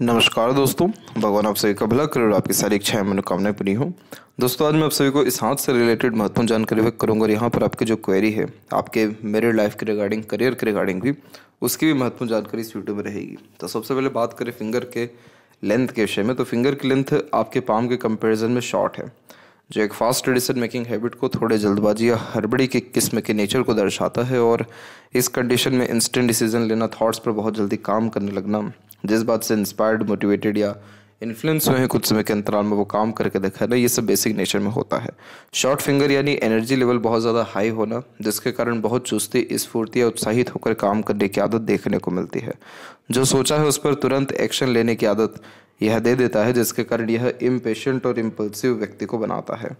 नमस्कार दोस्तों भगवान आप सभी का भला करें और आपकी सारी इच्छाएं मनोकामनाएं पूरी हूँ दोस्तों आज मैं आप सभी को इस हाथ से रिलेटेड महत्वपूर्ण जानकारी व्यक्त करूंगा और यहाँ पर आपकी जो क्वेरी है आपके मेरे लाइफ के रिगार्डिंग करियर के रिगार्डिंग भी उसकी भी महत्वपूर्ण जानकारी इस वीडियो में रहेगी तो सबसे पहले बात करें फिंगर के लेंथ के विषय में तो फिंगर की लेंथ आपके पाम के कंपेरिजन में शॉर्ट है जो एक फास्ट डिसीजन मेकिंग हैबिट को थोड़े जल्दबाजी या हड़बड़ी की किस्म के नेचर को दर्शाता है और इस कंडीशन में इंस्टेंट डिसीजन लेना थॉट्स पर बहुत जल्दी काम करने लगना जिस बात से इंस्पायर्ड मोटिवेटेड या इन्फ्लुएंस हुए हैं कुछ समय के अंतराल में वो काम करके दिखाना ये सब बेसिक नेचर में होता है शॉर्ट फिंगर यानी एनर्जी लेवल बहुत ज़्यादा हाई होना जिसके कारण बहुत चुस्ती स्फूर्ति या उत्साहित होकर काम करने की आदत देखने को मिलती है जो सोचा है उस पर तुरंत एक्शन लेने की आदत यह दे देता है जिसके कारण यह इम्पेशेंट और इम्पल्सिव व्यक्ति को बनाता है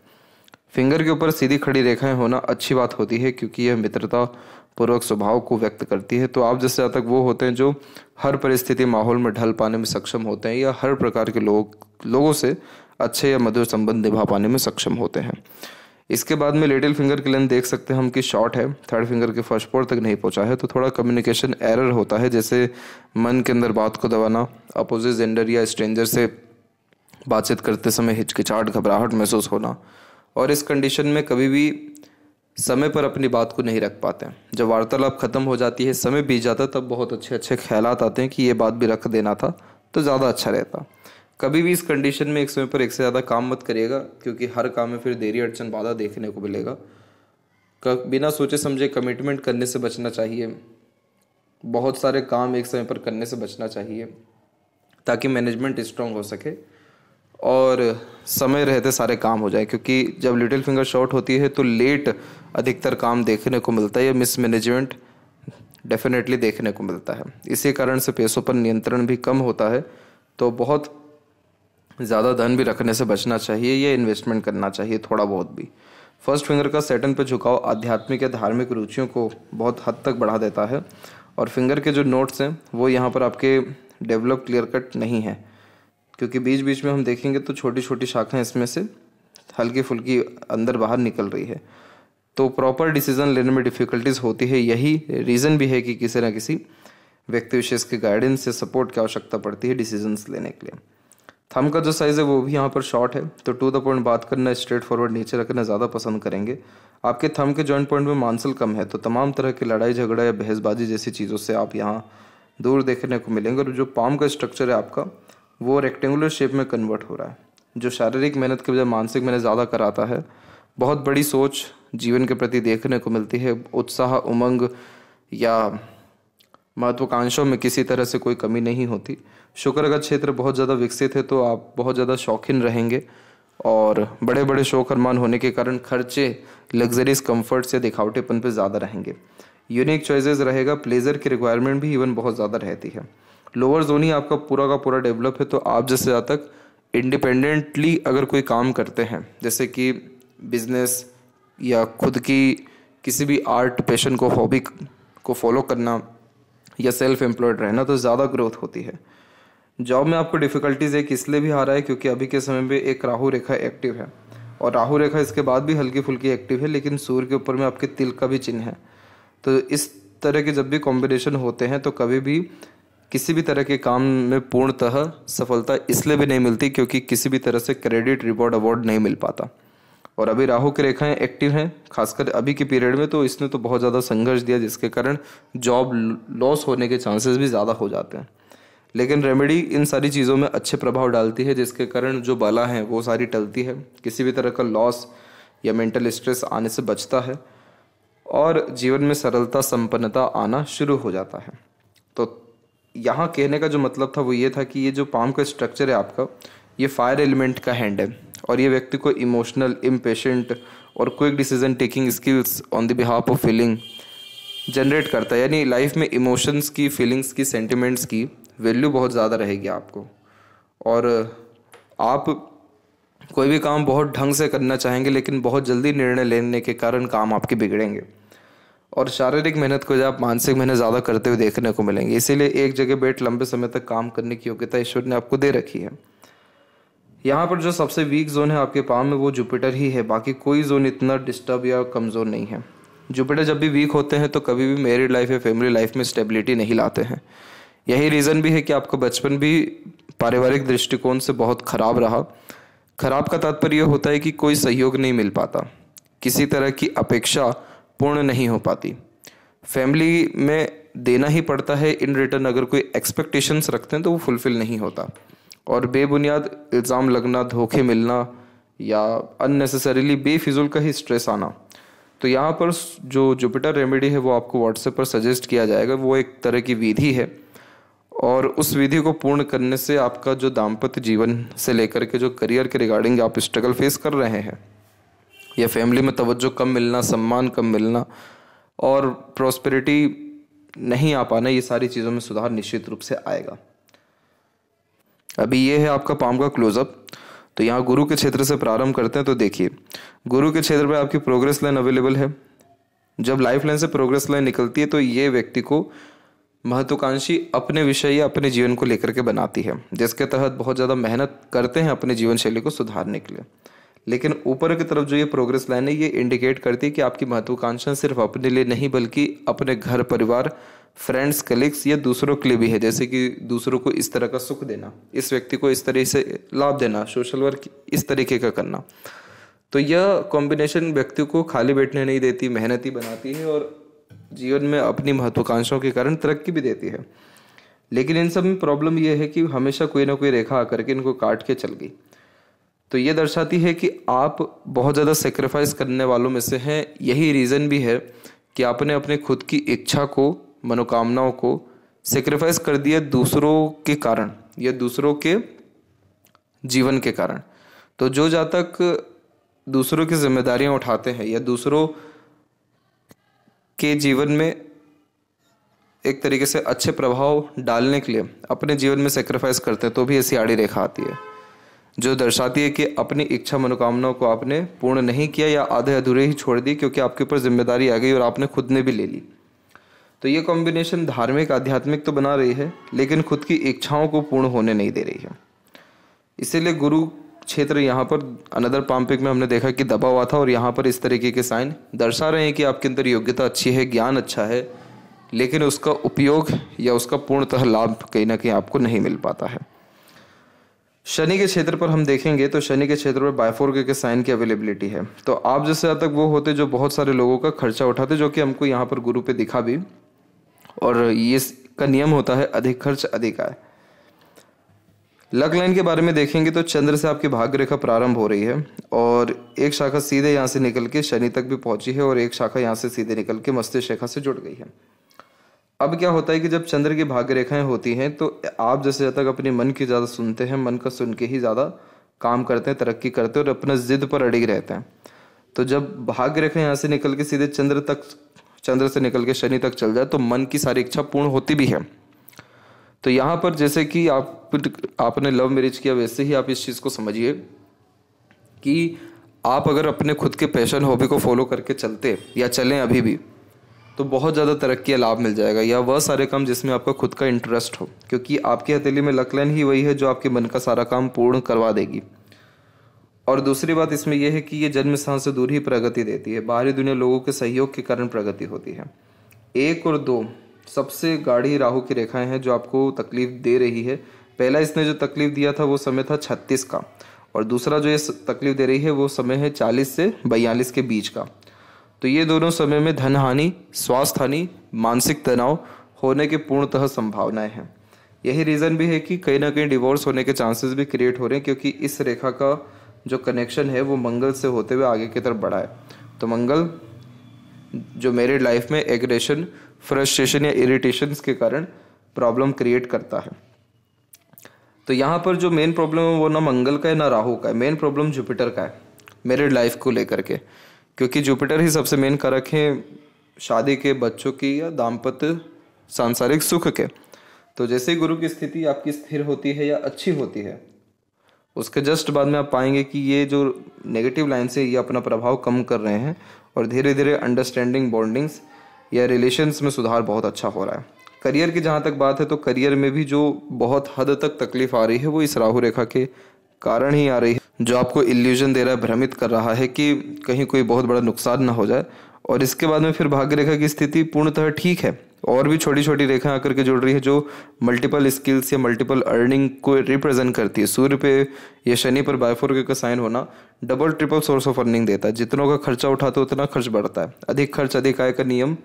फिंगर के ऊपर सीधी खड़ी रेखाएं होना अच्छी बात होती है क्योंकि यह मित्रता पूर्वक स्वभाव को व्यक्त करती है तो आप जैसे तक वो होते हैं जो हर परिस्थिति माहौल में ढल पाने में सक्षम होते हैं या हर प्रकार के लोग लोगों से अच्छे या मधुर संबंध निभा पाने में सक्षम होते हैं इसके बाद में लिटिल फिंगर की लेंथ देख सकते हैं हम कि शॉर्ट है थर्ड फिंगर के फर्स्ट पोर तक नहीं पहुंचा है तो थोड़ा कम्युनिकेशन एरर होता है जैसे मन के अंदर बात को दबाना अपोजिट जेंडर या स्ट्रेंजर से बातचीत करते समय हिचकिचाहट घबराहट महसूस होना और इस कंडीशन में कभी भी समय पर अपनी बात को नहीं रख पाते जब वार्तालाप ख़त्म हो जाती है समय बीत जाता तब बहुत अच्छे अच्छे ख्याल आते हैं कि ये बात भी रख देना था तो ज़्यादा अच्छा रहता कभी भी इस कंडीशन में एक समय पर एक से ज़्यादा काम मत करिएगा क्योंकि हर काम में फिर देरी अड़चन बाधा देखने को मिलेगा बिना सोचे समझे कमिटमेंट करने से बचना चाहिए बहुत सारे काम एक समय पर करने से बचना चाहिए ताकि मैनेजमेंट स्ट्रांग हो सके और समय रहते सारे काम हो जाए क्योंकि जब लिटिल फिंगर शॉर्ट होती है तो लेट अधिकतर काम देखने को मिलता है या मिसमैनेजमेंट डेफिनेटली देखने को मिलता है इसी कारण से पैसों पर नियंत्रण भी कम होता है तो बहुत ज़्यादा धन भी रखने से बचना चाहिए या इन्वेस्टमेंट करना चाहिए थोड़ा बहुत भी फर्स्ट फिंगर का सेटन पर झुकाव आध्यात्मिक या धार्मिक रुचियों को बहुत हद तक बढ़ा देता है और फिंगर के जो नोट्स हैं वो यहाँ पर आपके डेवलप क्लियर कट नहीं है क्योंकि बीच बीच में हम देखेंगे तो छोटी छोटी शाखाएं इसमें से हल्की फुल्की अंदर बाहर निकल रही है तो प्रॉपर डिसीजन लेने में डिफ़िकल्टीज होती है यही रीज़न भी है कि किसी ना किसी व्यक्ति विशेष के गाइडेंस से सपोर्ट की आवश्यकता पड़ती है डिसीजंस लेने के लिए थम का जो साइज़ है वो भी यहाँ पर शॉर्ट है तो टू द पॉइंट बात करना स्ट्रेट फॉरवर्ड नीचे रखना ज़्यादा पसंद करेंगे आपके थम के जॉइंट पॉइंट में मांसल कम है तो तमाम तरह की लड़ाई झगड़ा या बहसबाजी जैसी चीज़ों से आप यहाँ दूर देखने को मिलेंगे और जो पाम का स्ट्रक्चर है आपका वो रेक्टेंगुलर शेप में कन्वर्ट हो रहा है जो शारीरिक मेहनत के बजाय मानसिक मेहनत ज़्यादा कराता है बहुत बड़ी सोच जीवन के प्रति देखने को मिलती है उत्साह उमंग या महत्वाकांक्षाओं में किसी तरह से कोई कमी नहीं होती शुक्र अगर क्षेत्र बहुत ज़्यादा विकसित है तो आप बहुत ज़्यादा शौकीन रहेंगे और बड़े बड़े शौक अरमान होने के कारण खर्चे लग्जरीज कम्फर्ट से दिखावटेपन पे ज़्यादा रहेंगे यूनिक चॉइसेस रहेगा प्लेजर की रिक्वायरमेंट भी इवन बहुत ज़्यादा रहती है लोअर जोन ही आपका पूरा का पूरा डेवलप है तो आप जैसे ज़्यादा तक इंडिपेंडेंटली अगर कोई काम करते हैं जैसे कि बिजनेस या खुद की किसी भी आर्ट पैशन को हॉबी को फॉलो करना या सेल्फ एम्प्लॉयड रहना तो ज़्यादा ग्रोथ होती है जॉब में आपको डिफ़िकल्टीज़ एक इसलिए भी आ रहा है क्योंकि अभी के समय में एक राहु रेखा एक्टिव है और राहु रेखा इसके बाद भी हल्की फुल्की एक्टिव है लेकिन सूर्य के ऊपर में आपके तिल का भी चिन्ह है तो इस तरह के जब भी कॉम्बिनेशन होते हैं तो कभी भी किसी भी तरह के काम में पूर्णतः सफलता इसलिए भी नहीं मिलती क्योंकि किसी भी तरह से क्रेडिट रिवॉर्ड अवार्ड नहीं मिल पाता और अभी राहु की रेखाएं एक्टिव हैं खासकर अभी के पीरियड में तो इसने तो बहुत ज़्यादा संघर्ष दिया जिसके कारण जॉब लॉस होने के चांसेस भी ज़्यादा हो जाते हैं लेकिन रेमेडी इन सारी चीज़ों में अच्छे प्रभाव डालती है जिसके कारण जो बला है वो सारी टलती है किसी भी तरह का लॉस या मेंटल स्ट्रेस आने से बचता है और जीवन में सरलता संपन्नता आना शुरू हो जाता है तो यहाँ कहने का जो मतलब था वो ये था कि ये जो पाम का स्ट्रक्चर है आपका ये फायर एलिमेंट का हैंड है और ये व्यक्ति को इमोशनल इम्पेशेंट और quick decision taking skills on the behalf of feeling generate करता है यानी लाइफ में इमोशंस की फीलिंग्स की सेंटिमेंट्स की वैल्यू बहुत ज़्यादा रहेगी आपको और आप कोई भी काम बहुत ढंग से करना चाहेंगे लेकिन बहुत जल्दी निर्णय लेने के कारण काम आपके बिगड़ेंगे और शारीरिक मेहनत को आप मानसिक मेहनत ज़्यादा करते हुए देखने को मिलेंगे इसीलिए एक जगह बैठ लंबे समय तक काम करने की योग्यता ईश्वर ने आपको दे रखी है यहाँ पर जो सबसे वीक जोन है आपके पाम में वो जुपिटर ही है बाकी कोई जोन इतना डिस्टर्ब या कमज़ोर नहीं है जुपिटर जब भी वीक होते हैं तो कभी भी मेरिड लाइफ या फैमिली लाइफ में स्टेबिलिटी नहीं लाते हैं यही रीज़न भी है कि आपका बचपन भी पारिवारिक दृष्टिकोण से बहुत ख़राब रहा खराब का तात्पर्य होता है कि कोई सहयोग नहीं मिल पाता किसी तरह की अपेक्षा पूर्ण नहीं हो पाती फैमिली में देना ही पड़ता है इन रिटर्न अगर कोई एक्सपेक्टेशंस रखते हैं तो वो फुलफ़िल नहीं होता और बेबुनियाद इल्ज़ाम लगना धोखे मिलना या अननेसेसरीली बेफिजुल का ही स्ट्रेस आना तो यहाँ पर जो जुपिटर रेमेडी है वो आपको व्हाट्सएप पर सजेस्ट किया जाएगा वो एक तरह की विधि है और उस विधि को पूर्ण करने से आपका जो दाम्पत्य जीवन से लेकर के जो करियर के रिगार्डिंग आप स्ट्रगल फेस कर रहे हैं या फैमिली में तवज्जो कम मिलना सम्मान कम मिलना और प्रॉस्पेरिटी नहीं आ पाना ये सारी चीज़ों में सुधार निश्चित रूप से आएगा अभी ये है आपका पाम का क्लोजअप तो यहाँ गुरु के क्षेत्र से प्रारंभ करते हैं तो देखिए गुरु के क्षेत्र पर आपकी प्रोग्रेस लाइन अवेलेबल है जब लाइफ लाइन से प्रोग्रेस लाइन निकलती है तो ये व्यक्ति को महत्वाकांक्षी अपने विषय या अपने जीवन को लेकर के बनाती है जिसके तहत बहुत ज़्यादा मेहनत करते हैं अपने जीवन शैली को सुधारने के लिए लेकिन ऊपर की तरफ जो ये प्रोग्रेस लाइन है ये इंडिकेट करती है कि आपकी महत्वाकांक्षा सिर्फ अपने लिए नहीं बल्कि अपने घर परिवार फ्रेंड्स कलीग्स या दूसरों के लिए भी है जैसे कि दूसरों को इस तरह का सुख देना इस व्यक्ति को इस तरह से लाभ देना सोशल वर्क इस तरीके का करना तो यह कॉम्बिनेशन व्यक्ति को खाली बैठने नहीं देती मेहनती बनाती है और जीवन में अपनी महत्वाकांक्षाओं के कारण तरक्की भी देती है लेकिन इन सब में प्रॉब्लम यह है कि हमेशा कोई ना कोई रेखा आकर के इनको काट के चल गई तो ये दर्शाती है कि आप बहुत ज़्यादा सेक्रीफाइस करने वालों में से हैं यही रीज़न भी है कि आपने अपने खुद की इच्छा को मनोकामनाओं को सेक्रीफाइस कर दिया दूसरों के कारण या दूसरों के जीवन के कारण तो जो जातक दूसरों की जिम्मेदारियां उठाते हैं या दूसरों के जीवन में एक तरीके से अच्छे प्रभाव डालने के लिए अपने जीवन में सेक्रीफाइस करते हैं तो भी ऐसी आड़ी रेखा आती है जो दर्शाती है कि अपनी इच्छा मनोकामनाओं को आपने पूर्ण नहीं किया या आधे अधूरे ही छोड़ दी क्योंकि आपके ऊपर जिम्मेदारी आ गई और आपने खुद ने भी ले ली तो ये कॉम्बिनेशन धार्मिक आध्यात्मिक तो बना रही है लेकिन खुद की इच्छाओं को पूर्ण होने नहीं दे रही है इसीलिए गुरु क्षेत्र यहाँ पर अनदर पाम्पिक में हमने देखा कि दबा हुआ था और यहाँ पर इस तरीके के साइन दर्शा रहे हैं कि आपके अंदर योग्यता अच्छी है ज्ञान अच्छा है लेकिन उसका उपयोग या उसका पूर्णतः लाभ कहीं ना कहीं आपको नहीं मिल पाता है शनि के क्षेत्र पर हम देखेंगे तो शनि के क्षेत्र पर बायफोर के साइन की अवेलेबिलिटी है तो आप जैसे तक वो होते जो बहुत सारे लोगों का खर्चा उठाते जो कि हमको यहाँ पर गुरु पे दिखा भी और ये का नियम होता है अधिक खर्च अधिक आय लक लाइन के बारे में देखेंगे तो चंद्र से आपकी भाग्य रेखा प्रारंभ हो रही है और एक शाखा सीधे यहाँ से निकल के शनि तक भी पहुंची है और एक शाखा यहाँ से सीधे निकल के मस्तिष्क रेखा से जुड़ गई है अब क्या होता है कि जब चंद्र की भाग्य रेखाएं होती हैं तो आप जैसे जब तक अपने मन की ज़्यादा सुनते हैं मन का सुन के ही ज़्यादा काम करते हैं तरक्की करते हैं और अपना जिद पर अड़िग रहते हैं तो जब भाग्य रेखा यहाँ से निकल के सीधे चंद्र तक चंद्र से निकल के शनि तक चल जाए तो मन की सारी इच्छा पूर्ण होती भी है तो यहाँ पर जैसे कि आप आपने लव मैरिज किया वैसे ही आप इस चीज़ को समझिए कि आप अगर अपने खुद के पैशन हॉबी को फॉलो करके चलते या चलें अभी भी तो बहुत ज़्यादा तरक्की या लाभ मिल जाएगा या वह सारे काम जिसमें आपका खुद का इंटरेस्ट हो क्योंकि आपकी हथेली में लकलैन ही वही है जो आपके मन का सारा काम पूर्ण करवा देगी और दूसरी बात इसमें यह है कि ये जन्म स्थान से दूर ही प्रगति देती है बाहरी दुनिया लोगों के सहयोग के कारण प्रगति होती है एक और दो सबसे गाढ़ी राहु की रेखाएं हैं जो आपको तकलीफ दे रही है पहला इसने जो तकलीफ दिया था वो समय था छत्तीस का और दूसरा जो ये तकलीफ दे रही है वो समय है चालीस से बयालीस के बीच का तो ये दोनों समय में धन हानि स्वास्थ्य हानि मानसिक तनाव होने की पूर्णतः संभावनाएं हैं यही रीज़न भी है कि कहीं ना कहीं डिवोर्स होने के चांसेस भी क्रिएट हो रहे हैं क्योंकि इस रेखा का जो कनेक्शन है वो मंगल से होते हुए आगे की तरफ बढ़ा है तो मंगल जो मेरे लाइफ में एग्रेशन फ्रस्ट्रेशन या इरिटेशन के कारण प्रॉब्लम क्रिएट करता है तो यहाँ पर जो मेन प्रॉब्लम है वो ना मंगल का है ना राहु का है मेन प्रॉब्लम जुपिटर का है मेरिड लाइफ को लेकर के क्योंकि जुपिटर ही सबसे मेन कारक है शादी के बच्चों की या दाम्पत्य सांसारिक सुख के तो जैसे गुरु की स्थिति आपकी स्थिर होती है या अच्छी होती है उसके जस्ट बाद में आप पाएंगे कि ये जो नेगेटिव लाइन से ये अपना प्रभाव कम कर रहे हैं और धीरे धीरे अंडरस्टैंडिंग बॉन्डिंग्स या रिलेशन में सुधार बहुत अच्छा हो रहा है करियर की जहाँ तक बात है तो करियर में भी जो बहुत हद तक तकलीफ आ रही है वो इस राहु रेखा के कारण ही आ रही है जो आपको इल्यूजन दे रहा है भ्रमित कर रहा है कि कहीं कोई बहुत बड़ा नुकसान ना हो जाए और इसके बाद में फिर भाग्य रेखा की स्थिति पूर्णतः ठीक है और भी छोटी छोटी रेखा आकर के जुड़ रही है जो मल्टीपल स्किल्स या मल्टीपल अर्निंग को रिप्रेजेंट करती है सूर्य पे या शनि पर बायफोर का साइन होना double triple source of earning देता है जितनों का खर्चा उठाते उतना खर्च बढ़ता है अधिक खर्च अधिक आय का नियम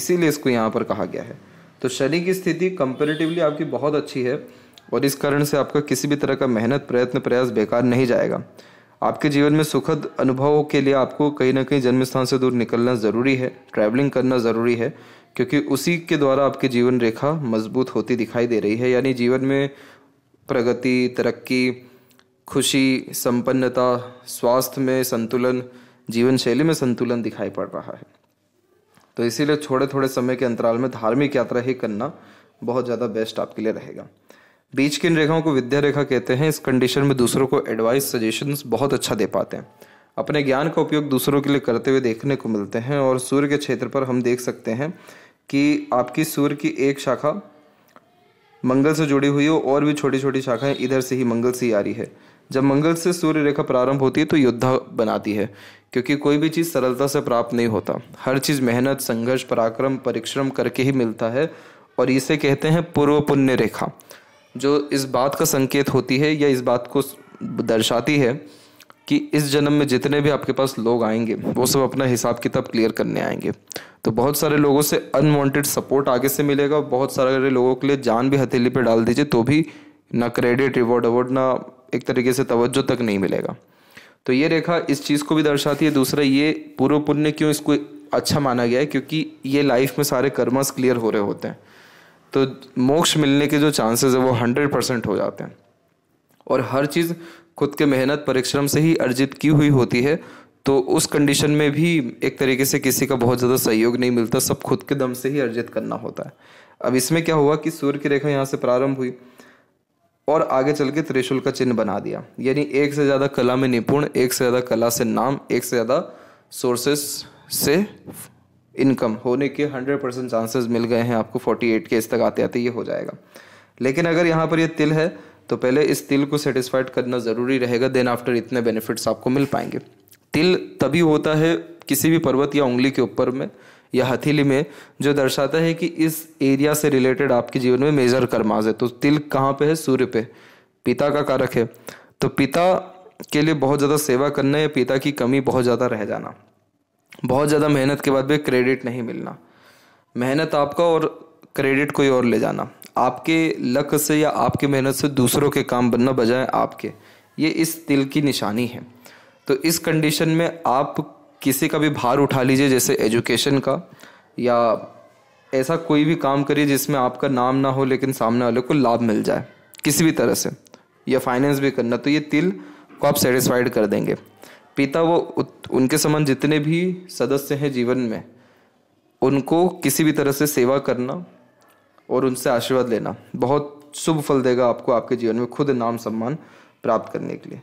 इसीलिए इसको यहाँ पर कहा गया है तो शनि की स्थिति कंपेरेटिवली आपकी बहुत अच्छी है और इस कारण से आपका किसी भी तरह का मेहनत प्रयत्न प्रयास बेकार नहीं जाएगा आपके जीवन में सुखद अनुभवों के लिए आपको कहीं ना कहीं जन्म स्थान से दूर निकलना ज़रूरी है ट्रैवलिंग करना ज़रूरी है क्योंकि उसी के द्वारा आपकी जीवन रेखा मजबूत होती दिखाई दे रही है यानी जीवन में प्रगति तरक्की खुशी संपन्नता स्वास्थ्य में संतुलन जीवन शैली में संतुलन दिखाई पड़ रहा है तो इसीलिए थोड़े थोड़े समय के अंतराल में धार्मिक यात्रा ही करना बहुत ज़्यादा बेस्ट आपके लिए रहेगा बीच की इन रेखाओं को विद्या रेखा कहते हैं इस कंडीशन में दूसरों को एडवाइस सजेशंस बहुत अच्छा दे पाते हैं अपने ज्ञान का उपयोग दूसरों के लिए करते हुए देखने को मिलते हैं और सूर्य के क्षेत्र पर हम देख सकते हैं कि आपकी सूर्य की एक शाखा मंगल से जुड़ी हुई हो और भी छोटी छोटी शाखाएं इधर से ही मंगल से ही आ रही है जब मंगल से सूर्य रेखा प्रारंभ होती है तो योद्धा बनाती है क्योंकि कोई भी चीज़ सरलता से प्राप्त नहीं होता हर चीज़ मेहनत संघर्ष पराक्रम परिश्रम करके ही मिलता है और इसे कहते हैं पूर्व पुण्य रेखा जो इस बात का संकेत होती है या इस बात को दर्शाती है कि इस जन्म में जितने भी आपके पास लोग आएंगे वो सब अपना हिसाब किताब क्लियर करने आएंगे तो बहुत सारे लोगों से अनवांटेड सपोर्ट आगे से मिलेगा बहुत सारे लोगों के लिए जान भी हथेली पे डाल दीजिए तो भी ना क्रेडिट रिवॉर्ड अवॉर्ड ना एक तरीके से तवज्जो तक नहीं मिलेगा तो ये रेखा इस चीज़ को भी दर्शाती है दूसरा ये पूर्व पुण्य क्यों इसको अच्छा माना गया है क्योंकि ये लाइफ में सारे कर्मस क्लियर हो रहे होते हैं तो मोक्ष मिलने के जो चांसेस है वो हंड्रेड परसेंट हो जाते हैं और हर चीज़ खुद के मेहनत परिश्रम से ही अर्जित की हुई होती है तो उस कंडीशन में भी एक तरीके से किसी का बहुत ज़्यादा सहयोग नहीं मिलता सब खुद के दम से ही अर्जित करना होता है अब इसमें क्या हुआ कि सूर्य की रेखा यहाँ से प्रारंभ हुई और आगे चल के त्रिशूल का चिन्ह बना दिया यानी एक से ज़्यादा कला में निपुण एक से ज़्यादा कला से नाम एक से ज़्यादा सोर्सेस से इनकम होने के 100 परसेंट चांसेस मिल गए हैं आपको 48 के इस तक आते आते ये हो जाएगा लेकिन अगर यहाँ पर ये तिल है तो पहले इस तिल को सेटिस्फाइड करना ज़रूरी रहेगा देन आफ्टर इतने बेनिफिट्स आपको मिल पाएंगे तिल तभी होता है किसी भी पर्वत या उंगली के ऊपर में या हथेली में जो दर्शाता है कि इस एरिया से रिलेटेड आपके जीवन में मेजर कर्माज है तो तिल कहाँ पे है सूर्य पे पिता का कारक है तो पिता के लिए बहुत ज़्यादा सेवा करना या पिता की कमी बहुत ज़्यादा रह जाना बहुत ज़्यादा मेहनत के बाद भी क्रेडिट नहीं मिलना मेहनत आपका और क्रेडिट कोई और ले जाना आपके लक से या आपकी मेहनत से दूसरों के काम बनना बजाय आपके ये इस दिल की निशानी है तो इस कंडीशन में आप किसी का भी भार उठा लीजिए जैसे एजुकेशन का या ऐसा कोई भी काम करिए जिसमें आपका नाम ना हो लेकिन सामने वाले को लाभ मिल जाए किसी भी तरह से या फाइनेंस भी करना तो ये तिल को आप सेटिस्फाइड कर देंगे पिता वो उनके समान जितने भी सदस्य हैं जीवन में उनको किसी भी तरह से सेवा करना और उनसे आशीर्वाद लेना बहुत शुभ फल देगा आपको आपके जीवन में खुद नाम सम्मान प्राप्त करने के लिए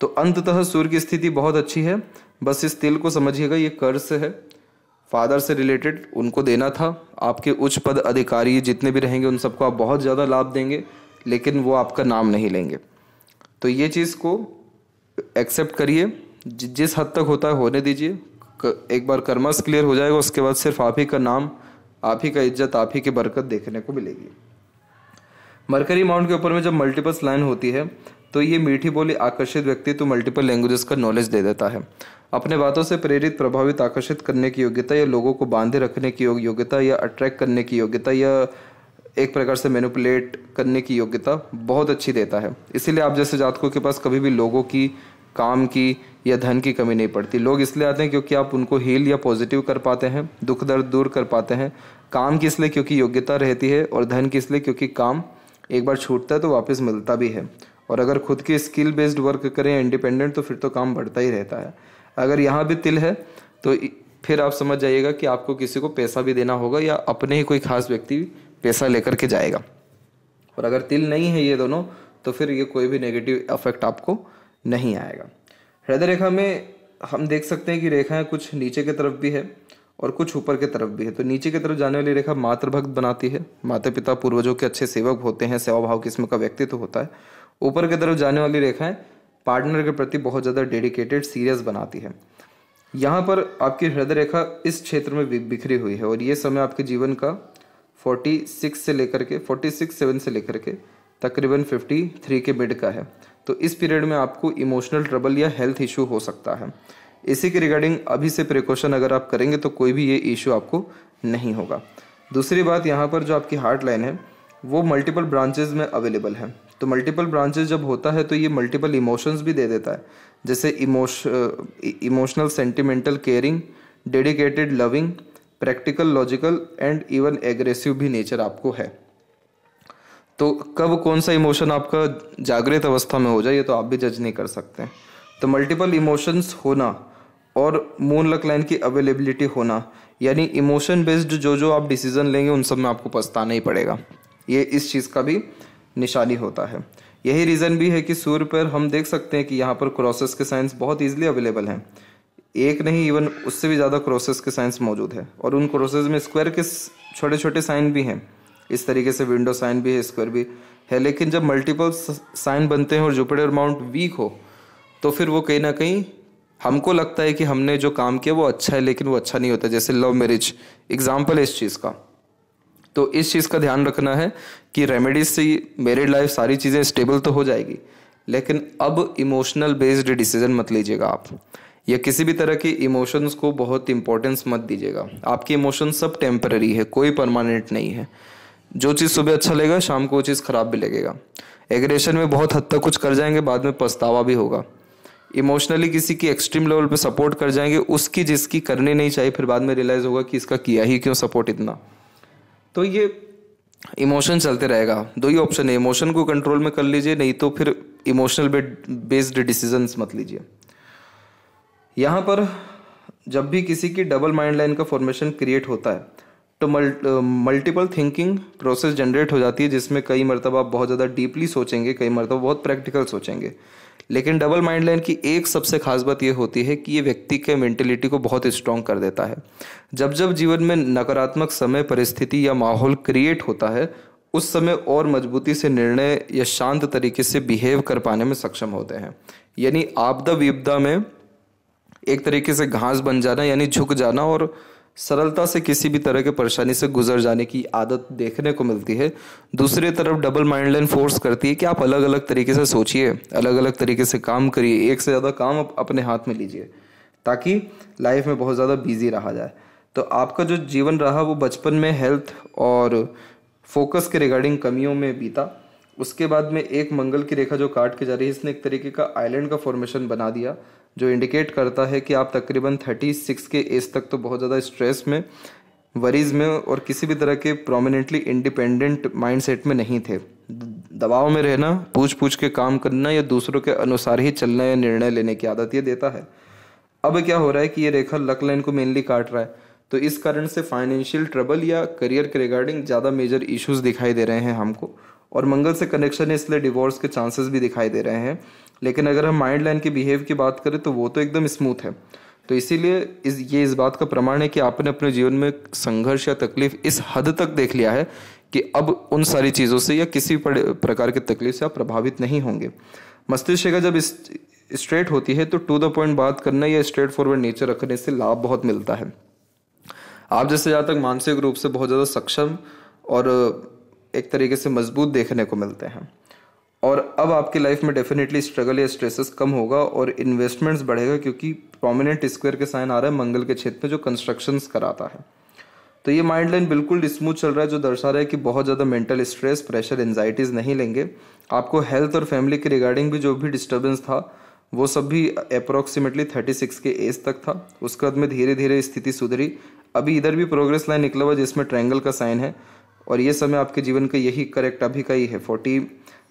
तो अंततः सूर्य की स्थिति बहुत अच्छी है बस इस तिल को समझिएगा ये कर्ज है फादर से रिलेटेड उनको देना था आपके उच्च पद अधिकारी जितने भी रहेंगे उन सबको आप बहुत ज़्यादा लाभ देंगे लेकिन वो आपका नाम नहीं लेंगे तो ये चीज़ को एक्सेप्ट करिए जिस हद तक होता है होने दीजिए एक बार कर्मस क्लियर हो जाएगा उसके बाद सिर्फ आप ही का नाम आप ही का इज्जत आप ही की बरकत देखने को मिलेगी मरकरी माउंट के ऊपर में जब मल्टीपल्स लाइन होती है तो ये मीठी बोली आकर्षित व्यक्ति तो मल्टीपल लैंग्वेजेस का नॉलेज दे देता है अपने बातों से प्रेरित प्रभावित आकर्षित करने की योग्यता या लोगों को बांधे रखने की योग्यता या अट्रैक्ट करने की योग्यता या एक प्रकार से मैनिपुलेट करने की योग्यता बहुत अच्छी देता है इसीलिए आप जैसे जातकों के पास कभी भी लोगों की काम की या धन की कमी नहीं पड़ती लोग इसलिए आते हैं क्योंकि आप उनको हील या पॉजिटिव कर पाते हैं दुख दर्द दूर कर पाते हैं काम की इसलिए क्योंकि योग्यता रहती है और धन की इसलिए क्योंकि काम एक बार छूटता है तो वापस मिलता भी है और अगर खुद की स्किल बेस्ड वर्क करें इंडिपेंडेंट तो फिर तो काम बढ़ता ही रहता है अगर यहाँ भी तिल है तो फिर आप समझ जाइएगा कि आपको किसी को पैसा भी देना होगा या अपने ही कोई खास व्यक्ति पैसा लेकर के जाएगा और अगर तिल नहीं है ये दोनों तो फिर ये कोई भी नेगेटिव इफेक्ट आपको नहीं आएगा हृदय रेखा में हम देख सकते हैं कि रेखाएं कुछ नीचे की तरफ भी है और कुछ ऊपर की तरफ भी है तो नीचे की तरफ जाने वाली रेखा मातृभक्त बनाती है माता पिता पूर्वजों के अच्छे सेवक होते हैं सेवा भाव किस्म का व्यक्तित्व तो होता है ऊपर की तरफ जाने वाली रेखाएं पार्टनर के प्रति बहुत ज़्यादा डेडिकेटेड सीरियस बनाती है यहाँ पर आपकी हृदय रेखा इस क्षेत्र में बिखरी हुई है और ये समय आपके जीवन का फोर्टी सिक्स से लेकर के फोर्टी सिक्स सेवन से लेकर के तकरीबन फिफ्टी थ्री के मिड का है तो इस पीरियड में आपको इमोशनल ट्रबल या हेल्थ इशू हो सकता है इसी के रिगार्डिंग अभी से प्रिकॉशन अगर आप करेंगे तो कोई भी ये इशू आपको नहीं होगा दूसरी बात यहाँ पर जो आपकी हार्ट लाइन है वो मल्टीपल ब्रांचेज में अवेलेबल है तो मल्टीपल ब्रांचेज जब होता है तो ये मल्टीपल इमोशंस भी दे देता है जैसे इमोश emotional sentimental caring dedicated loving practical logical and even aggressive भी नेचर आपको है तो कब कौन सा इमोशन आपका जागृत अवस्था में हो जाए ये तो आप भी जज नहीं कर सकते तो मल्टीपल इमोशंस होना और मून लक लाइन की अवेलेबिलिटी होना यानी इमोशन बेस्ड जो जो आप डिसीज़न लेंगे उन सब में आपको पछताना ही पड़ेगा ये इस चीज़ का भी निशानी होता है यही रीज़न भी है कि सूर्य पर हम देख सकते हैं कि यहाँ पर क्रॉसेस के साइंस बहुत ईजिली अवेलेबल हैं एक नहीं इवन उससे भी ज़्यादा क्रोसेस के साइंस मौजूद है और उन क्रोसेस में स्क्वायर के छोटे छोटे साइन भी हैं इस तरीके से विंडो साइन भी है स्क्वायर भी है लेकिन जब मल्टीपल साइन बनते हैं और जुपिटर माउंट वीक हो तो फिर वो कहीं ना कहीं हमको लगता है कि हमने जो काम किया वो अच्छा है लेकिन वो अच्छा नहीं होता जैसे लव मैरिज एग्जाम्पल है इस चीज़ का तो इस चीज़ का ध्यान रखना है कि रेमेडीज से मेरिड लाइफ सारी चीज़ें स्टेबल तो हो जाएगी लेकिन अब इमोशनल बेस्ड डिसीजन मत लीजिएगा आप या किसी भी तरह के इमोशंस को बहुत इंपॉर्टेंस मत दीजिएगा आपके इमोशन सब टेम्पररी है कोई परमानेंट नहीं है जो चीज़ सुबह अच्छा लगेगा शाम को वो चीज़ खराब भी लगेगा एग्रेशन में बहुत हद तक कुछ कर जाएंगे बाद में पछतावा भी होगा इमोशनली किसी की एक्सट्रीम लेवल पे सपोर्ट कर जाएंगे उसकी जिसकी करनी नहीं चाहिए फिर बाद में रियलाइज़ होगा कि इसका किया ही क्यों सपोर्ट इतना तो ये इमोशन चलते रहेगा दो ही ऑप्शन है इमोशन को कंट्रोल में कर लीजिए नहीं तो फिर इमोशनल बेस्ड डिसीजन मत लीजिए यहाँ पर जब भी किसी की डबल माइंड लाइन का फॉर्मेशन क्रिएट होता है तो मल्टीपल थिंकिंग प्रोसेस जनरेट हो जाती है जिसमें कई मरतबा आप बहुत ज़्यादा डीपली सोचेंगे कई मरतबा बहुत प्रैक्टिकल सोचेंगे लेकिन डबल माइंड लाइन की एक सबसे खास बात यह होती है कि ये व्यक्ति के मेंटेलिटी को बहुत स्ट्रांग कर देता है जब जब जीवन में नकारात्मक समय परिस्थिति या माहौल क्रिएट होता है उस समय और मजबूती से निर्णय या शांत तरीके से बिहेव कर पाने में सक्षम होते हैं यानी आपदा विपदा में एक तरीके से घास बन जाना यानी झुक जाना और सरलता से किसी भी तरह के परेशानी से गुजर जाने की आदत देखने को मिलती है दूसरी तरफ डबल माइंड लाइन फोर्स करती है कि आप अलग अलग तरीके से सोचिए अलग अलग तरीके से काम करिए एक से ज़्यादा काम आप अपने हाथ में लीजिए ताकि लाइफ में बहुत ज़्यादा बिजी रहा जाए तो आपका जो जीवन रहा वो बचपन में हेल्थ और फोकस के रिगार्डिंग कमियों में बीता उसके बाद में एक मंगल की रेखा जो काट के जा रही है इसने एक तरीके का आइलैंड का फॉर्मेशन बना दिया जो इंडिकेट करता है कि आप तकरीबन थर्टी सिक्स के एज तक तो बहुत ज़्यादा स्ट्रेस में वरीज में और किसी भी तरह के प्रोमिनेंटली इंडिपेंडेंट माइंडसेट में नहीं थे दबाव में रहना पूछ पूछ के काम करना या दूसरों के अनुसार ही चलना या निर्णय लेने की आदत ये देता है अब क्या हो रहा है कि ये रेखा लक लाइन को मेनली काट रहा है तो इस कारण से फाइनेंशियल ट्रबल या करियर के रिगार्डिंग ज़्यादा मेजर इश्यूज दिखाई दे रहे हैं हमको और मंगल से कनेक्शन है इसलिए डिवोर्स के चांसेस भी दिखाई दे रहे हैं लेकिन अगर हम माइंड लाइन के बिहेव की बात करें तो वो तो एकदम स्मूथ है तो इसीलिए इस ये इस बात का प्रमाण है कि आपने अपने जीवन में संघर्ष या तकलीफ इस हद तक देख लिया है कि अब उन सारी चीज़ों से या किसी प्रकार की तकलीफ से आप प्रभावित नहीं होंगे मस्तिष्क का जब स्ट्रेट होती है तो टू द पॉइंट बात करना या स्ट्रेट फॉरवर्ड नेचर रखने से लाभ बहुत मिलता है आप जैसे जहाँ तक मानसिक रूप से बहुत ज़्यादा सक्षम और एक तरीके से मजबूत देखने को मिलते हैं और अब आपके लाइफ में डेफिनेटली स्ट्रगल या स्ट्रेसेस कम होगा और इन्वेस्टमेंट्स बढ़ेगा क्योंकि प्रोमिनेंट स्क्वायर के साइन आ रहा है मंगल के क्षेत्र में जो कंस्ट्रक्शन कराता है तो ये माइंड लाइन बिल्कुल स्मूथ चल रहा है जो दर्शा रहा है कि बहुत ज़्यादा मेंटल स्ट्रेस प्रेशर एनजाइटीज़ नहीं लेंगे आपको हेल्थ और फैमिली के रिगार्डिंग भी जो भी डिस्टर्बेंस था वो सब भी अप्रोक्सीमेटली सिक्स के एज तक था उसके बाद में धीरे धीरे स्थिति सुधरी अभी इधर भी प्रोग्रेस लाइन निकला हुआ जिसमें ट्रैंगल का साइन है और ये समय आपके जीवन का यही करेक्ट अभी का ही है फोर्टी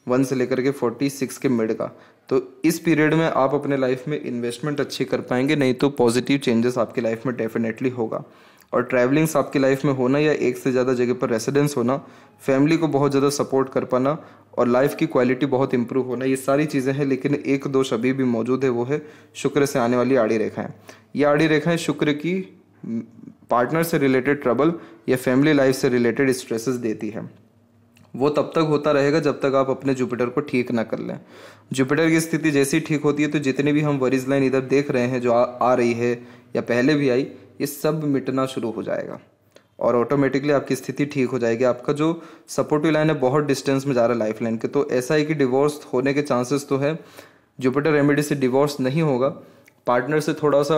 वन से लेकर के फोर्टी सिक्स के मिड का तो इस पीरियड में आप अपने लाइफ में इन्वेस्टमेंट अच्छी कर पाएंगे नहीं तो पॉजिटिव चेंजेस आपकी लाइफ में डेफिनेटली होगा और ट्रैवलिंग्स आपकी लाइफ में होना या एक से ज़्यादा जगह पर रेसिडेंस होना फैमिली को बहुत ज़्यादा सपोर्ट कर पाना और लाइफ की क्वालिटी बहुत इंप्रूव होना ये सारी चीज़ें हैं लेकिन एक दोष अभी भी मौजूद है वो है शुक्र से आने वाली आड़ी रेखाएं ये आड़ी रेखाएं शुक्र की पार्टनर से रिलेटेड ट्रबल या फैमिली लाइफ से रिलेटेड स्ट्रेसेस देती है वो तब तक होता रहेगा जब तक आप अपने जुपिटर को ठीक ना कर लें जुपिटर की स्थिति जैसी ठीक होती है तो जितने भी हम वरीज लाइन इधर देख रहे हैं जो आ, आ रही है या पहले भी आई ये सब मिटना शुरू हो जाएगा और ऑटोमेटिकली आपकी स्थिति ठीक हो जाएगी आपका जो सपोर्टिव लाइन है बहुत डिस्टेंस में जा रहा है लाइफ लाइन के तो ऐसा है कि डिवोर्स होने के चांसेस तो है जुपिटर रेमेडी e से डिवोर्स नहीं होगा पार्टनर से थोड़ा सा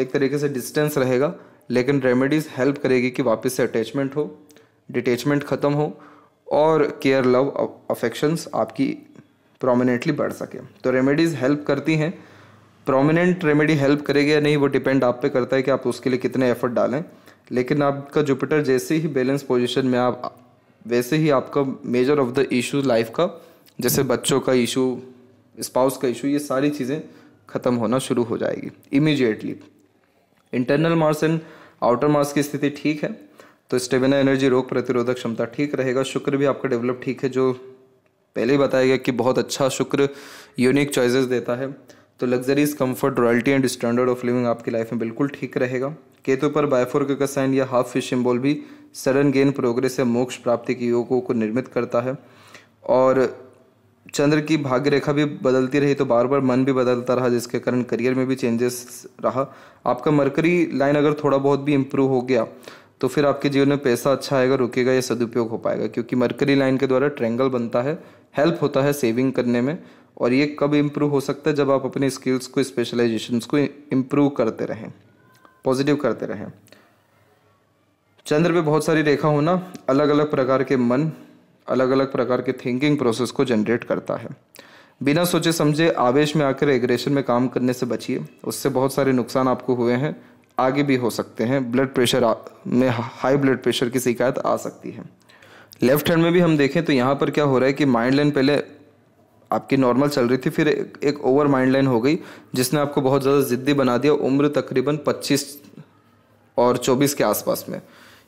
एक तरीके से डिस्टेंस रहेगा लेकिन रेमेडीज़ हेल्प करेगी कि वापस से अटैचमेंट हो डिटैचमेंट ख़त्म हो और केयर लव अफेक्शंस आपकी प्रोमिनेंटली बढ़ सके तो रेमेडीज़ हेल्प करती हैं प्रोमिनेंट रेमेडी हेल्प करेगी या नहीं वो डिपेंड आप पे करता है कि आप उसके लिए कितने एफर्ट डालें लेकिन आपका जुपिटर जैसे ही बैलेंस पोजिशन में आप वैसे ही आपका major of the issue life का जैसे बच्चों का इशू स्पाउस का इशू ये सारी चीज़ें ख़त्म होना शुरू हो जाएगी immediately internal Mars and outer Mars की स्थिति ठीक है तो स्टेमिना एनर्जी रोग प्रतिरोधक क्षमता ठीक रहेगा शुक्र भी आपका डेवलप ठीक है जो पहले ही बताया गया कि बहुत अच्छा शुक्र यूनिक चॉइसेस देता है तो luxuries comfort royalty and standard of living आपकी लाइफ में बिल्कुल ठीक रहेगा केतु पर बायफोर्क का साइन या हाफ फिश सिंबल भी सडन गेन प्रोग्रेस या मोक्ष प्राप्ति के योगों को निर्मित करता है और चंद्र की भाग्य रेखा भी बदलती रही तो बार बार मन भी बदलता रहा जिसके कारण करियर में भी चेंजेस रहा आपका मरकरी लाइन अगर थोड़ा बहुत भी इम्प्रूव हो गया तो फिर आपके जीवन में पैसा अच्छा आएगा रुकेगा या सदुपयोग हो पाएगा क्योंकि मरकरी लाइन के द्वारा ट्रेंगल बनता है हेल्प होता है सेविंग करने में और ये कब इम्प्रूव हो सकता है जब आप अपने स्किल्स को स्पेशलाइजेशन को इम्प्रूव करते रहें पॉजिटिव करते रहें चंद्र पे बहुत सारी रेखा होना अलग अलग प्रकार के मन अलग अलग प्रकार के थिंकिंग प्रोसेस को जनरेट करता है बिना सोचे समझे आवेश में आकर एग्रेशन में काम करने से बचिए उससे बहुत सारे नुकसान आपको हुए हैं आगे भी हो सकते हैं ब्लड प्रेशर में हाई ब्लड प्रेशर की शिकायत आ सकती है लेफ्ट हैंड में भी हम देखें तो यहाँ पर क्या हो रहा है कि माइंड लाइन पहले आपकी नॉर्मल चल रही थी फिर एक, एक ओवर माइंड लाइन हो गई जिसने आपको बहुत ज़्यादा ज़िद्दी बना दिया उम्र तकरीबन 25 और 24 के आसपास में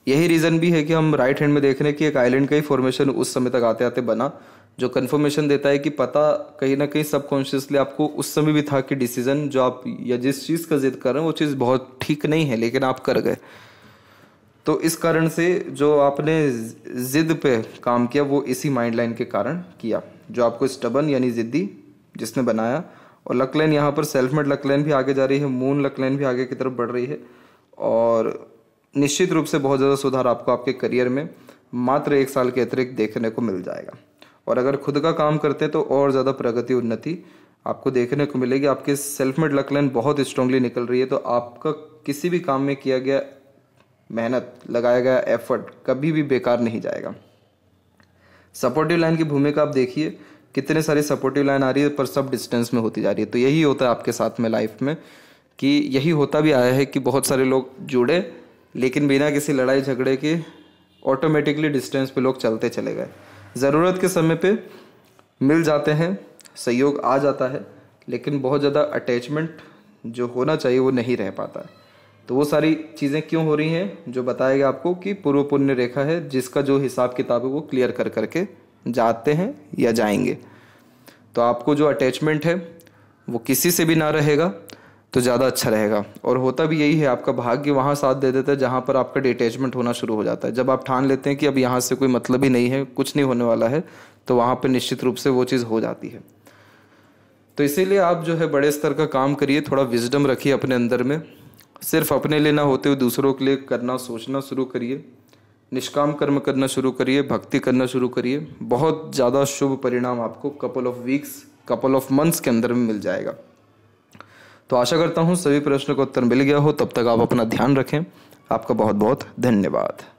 यही रीज़न भी है कि हम राइट हैंड में देख रहे हैं कि एक आइलैंड का ही फॉर्मेशन उस समय तक आते आते बना जो कन्फर्मेशन देता है कि पता कहीं ना कहीं सबकॉन्शियसली आपको उस समय भी था कि डिसीजन जो आप या जिस चीज़ का जिद कर रहे हैं वो चीज़ बहुत ठीक नहीं है लेकिन आप कर गए तो इस कारण से जो आपने जिद पे काम किया वो इसी माइंड लाइन के कारण किया जो आपको स्टबन यानी ज़िद्दी जिसने बनाया और लक लाइन यहाँ पर सेल्फ मेड लक लाइन भी आगे जा रही है मून लक लाइन भी आगे की तरफ बढ़ रही है और निश्चित रूप से बहुत ज़्यादा सुधार आपको आपके करियर में मात्र एक साल के अतिरिक्त देखने को मिल जाएगा और अगर खुद का काम करते हैं तो और ज़्यादा प्रगति उन्नति आपको देखने को मिलेगी आपकी सेल्फ मेड लकलाइन बहुत स्ट्रांगली निकल रही है तो आपका किसी भी काम में किया गया मेहनत लगाया गया एफर्ट कभी भी बेकार नहीं जाएगा सपोर्टिव लाइन की भूमिका आप देखिए कितने सारी सपोर्टिव लाइन आ रही है पर सब डिस्टेंस में होती जा रही है तो यही होता है आपके साथ में लाइफ में कि यही होता भी आया है कि बहुत सारे लोग जुड़े लेकिन बिना किसी लड़ाई झगड़े के ऑटोमेटिकली डिस्टेंस पे लोग चलते चले गए ज़रूरत के समय पे मिल जाते हैं सहयोग आ जाता है लेकिन बहुत ज़्यादा अटैचमेंट जो होना चाहिए वो नहीं रह पाता है तो वो सारी चीज़ें क्यों हो रही हैं जो बताएगा आपको कि पूर्व पुण्य रेखा है जिसका जो हिसाब किताब है वो क्लियर कर करके जाते हैं या जाएंगे तो आपको जो अटैचमेंट है वो किसी से भी ना रहेगा तो ज़्यादा अच्छा रहेगा और होता भी यही है आपका भाग्य वहाँ साथ दे देता है जहाँ पर आपका डिटैचमेंट होना शुरू हो जाता है जब आप ठान लेते हैं कि अब यहाँ से कोई मतलब ही नहीं है कुछ नहीं होने वाला है तो वहाँ पर निश्चित रूप से वो चीज़ हो जाती है तो इसीलिए आप जो है बड़े स्तर का काम करिए थोड़ा विजडम रखिए अपने अंदर में सिर्फ अपने लिए ना होते हुए दूसरों के लिए करना सोचना शुरू करिए निष्काम कर्म करना शुरू करिए भक्ति करना शुरू करिए बहुत ज़्यादा शुभ परिणाम आपको couple of weeks couple of months के अंदर में मिल जाएगा तो आशा करता हूँ सभी प्रश्नों का उत्तर मिल गया हो तब तक आप अपना ध्यान रखें आपका बहुत बहुत धन्यवाद